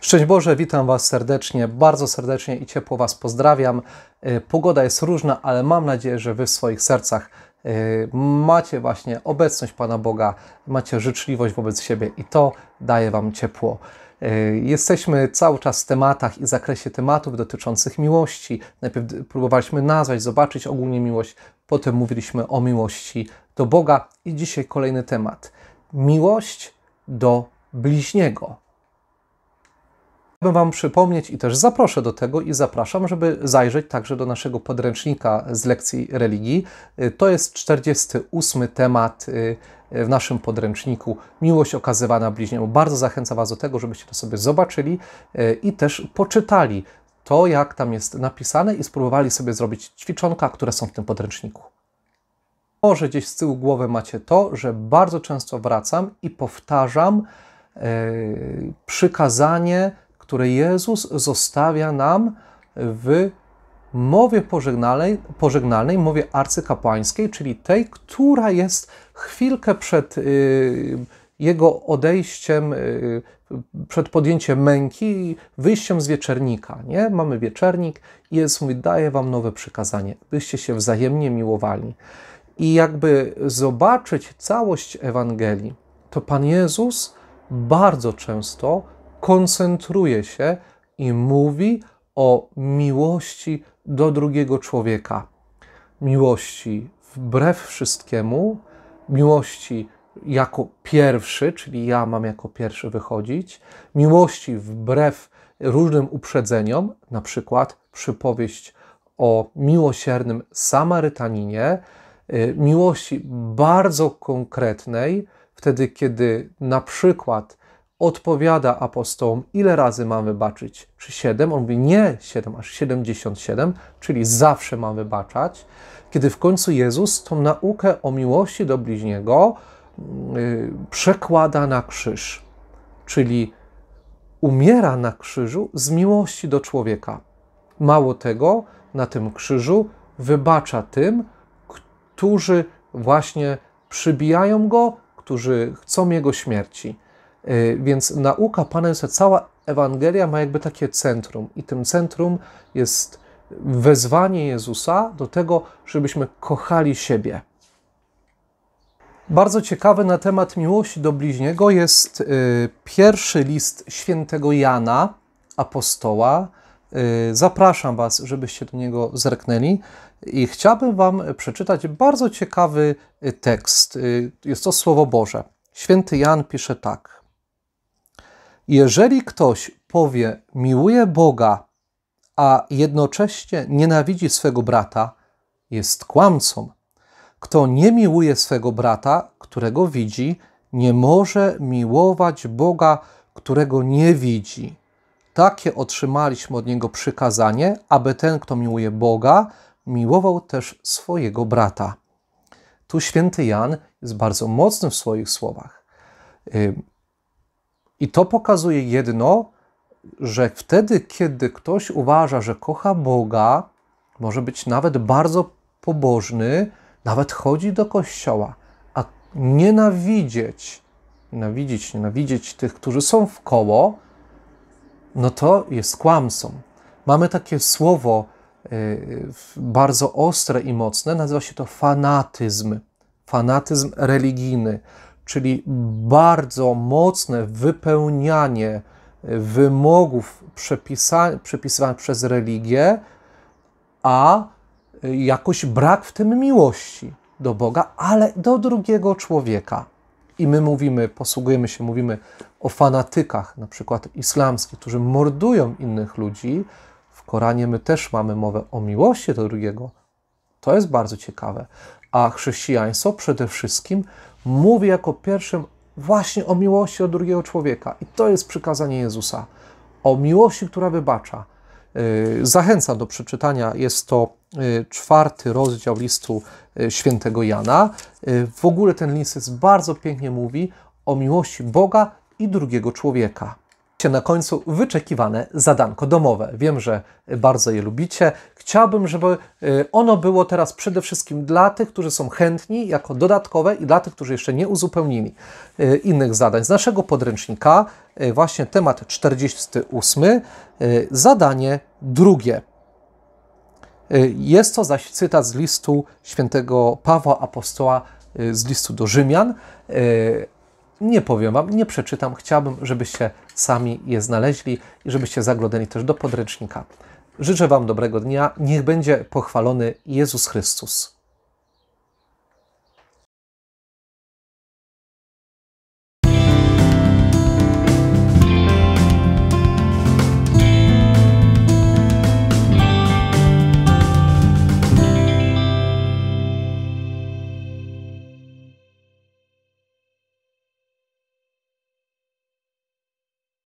Szczęść Boże, witam Was serdecznie, bardzo serdecznie i ciepło Was pozdrawiam. Y, pogoda jest różna, ale mam nadzieję, że Wy w swoich sercach y, macie właśnie obecność Pana Boga, macie życzliwość wobec siebie i to daje Wam ciepło. Y, jesteśmy cały czas w tematach i zakresie tematów dotyczących miłości. Najpierw próbowaliśmy nazwać, zobaczyć ogólnie miłość, potem mówiliśmy o miłości do Boga i dzisiaj kolejny temat. Miłość do bliźniego Chciałbym Wam przypomnieć i też zaproszę do tego i zapraszam, żeby zajrzeć także do naszego podręcznika z lekcji religii. Y, to jest 48 temat y, w naszym podręczniku Miłość okazywana bliźniemu. Bardzo zachęcam Was do tego, żebyście to sobie zobaczyli y, i też poczytali to, jak tam jest napisane i spróbowali sobie zrobić ćwiczonka, które są w tym podręczniku. Może gdzieś z tyłu głowy macie to, że bardzo często wracam i powtarzam przykazanie które Jezus zostawia nam w mowie pożegnalnej, pożegnalnej mowie arcykapłańskiej, czyli tej, która jest chwilkę przed y, jego odejściem, y, przed podjęciem męki, wyjściem z wieczernika. Nie? Mamy wieczernik i Jezus mówi, daję wam nowe przykazanie, byście się wzajemnie miłowali. I jakby zobaczyć całość Ewangelii, to Pan Jezus bardzo często koncentruje się i mówi o miłości do drugiego człowieka. Miłości wbrew wszystkiemu, miłości jako pierwszy, czyli ja mam jako pierwszy wychodzić, miłości wbrew różnym uprzedzeniom, na przykład przypowieść o miłosiernym Samarytaninie, y, miłości bardzo konkretnej, wtedy kiedy na przykład odpowiada apostołom, ile razy mam wybaczyć? Czy siedem? On mówi, nie siedem, aż siedemdziesiąt siedem, czyli zawsze mam wybaczać. Kiedy w końcu Jezus tą naukę o miłości do bliźniego mm, y, przekłada na krzyż, czyli umiera na krzyżu z miłości do człowieka. Mało tego, na tym krzyżu wybacza tym, którzy właśnie przybijają go, którzy chcą jego śmierci. Y, więc nauka Pana Jezusa, cała Ewangelia ma jakby takie centrum i tym centrum jest wezwanie Jezusa do tego, żebyśmy kochali siebie. Bardzo ciekawy na temat miłości do bliźniego jest y, pierwszy list świętego Jana, apostoła. Y, zapraszam Was, żebyście do niego zerknęli i chciałbym Wam przeczytać bardzo ciekawy tekst. Jest to Słowo Boże. Święty Jan pisze tak. Jeżeli ktoś powie, miłuje Boga, a jednocześnie nienawidzi swego brata, jest kłamcą. Kto nie miłuje swego brata, którego widzi, nie może miłować Boga, którego nie widzi. Takie otrzymaliśmy od niego przykazanie, aby ten, kto miłuje Boga, miłował też swojego brata. Tu święty Jan jest bardzo mocny w swoich słowach. I to pokazuje jedno, że wtedy, kiedy ktoś uważa, że kocha Boga, może być nawet bardzo pobożny, nawet chodzi do kościoła, a nienawidzieć, nienawidzić, nienawidzić tych, którzy są w koło, no to jest kłamcą. Mamy takie słowo e, bardzo ostre i mocne, nazywa się to fanatyzm, fanatyzm religijny czyli bardzo mocne wypełnianie e, wymogów przepisanych przepisywanych przez religię, a e, jakoś brak w tym miłości do Boga, ale do drugiego człowieka. I my mówimy, posługujemy się, mówimy o fanatykach, na przykład islamskich, którzy mordują innych ludzi. W Koranie my też mamy mowę o miłości do drugiego. To jest bardzo ciekawe. A chrześcijaństwo przede wszystkim mówi jako pierwszym właśnie o miłości od drugiego człowieka. I to jest przykazanie Jezusa. O miłości, która wybacza. Y, Zachęcam do przeczytania. Jest to y, czwarty rozdział listu y, świętego Jana. W ogóle ten list jest bardzo pięknie mówi o miłości Boga i drugiego człowieka na końcu wyczekiwane zadanko domowe. Wiem, że bardzo je lubicie. Chciałbym, żeby y, ono było teraz przede wszystkim dla tych, którzy są chętni, jako dodatkowe i dla tych, którzy jeszcze nie uzupełnili y, innych zadań. Z naszego podręcznika, y, właśnie temat 48, zadanie drugie. Jest to zaś cytat z listu świętego Pawła Apostoła, z listu do Rzymian nie powiem Wam, nie przeczytam. Chciałbym, żebyście sami je znaleźli i żebyście zaglądali też do podręcznika. Życzę Wam dobrego dnia. Niech będzie pochwalony Jezus Chrystus.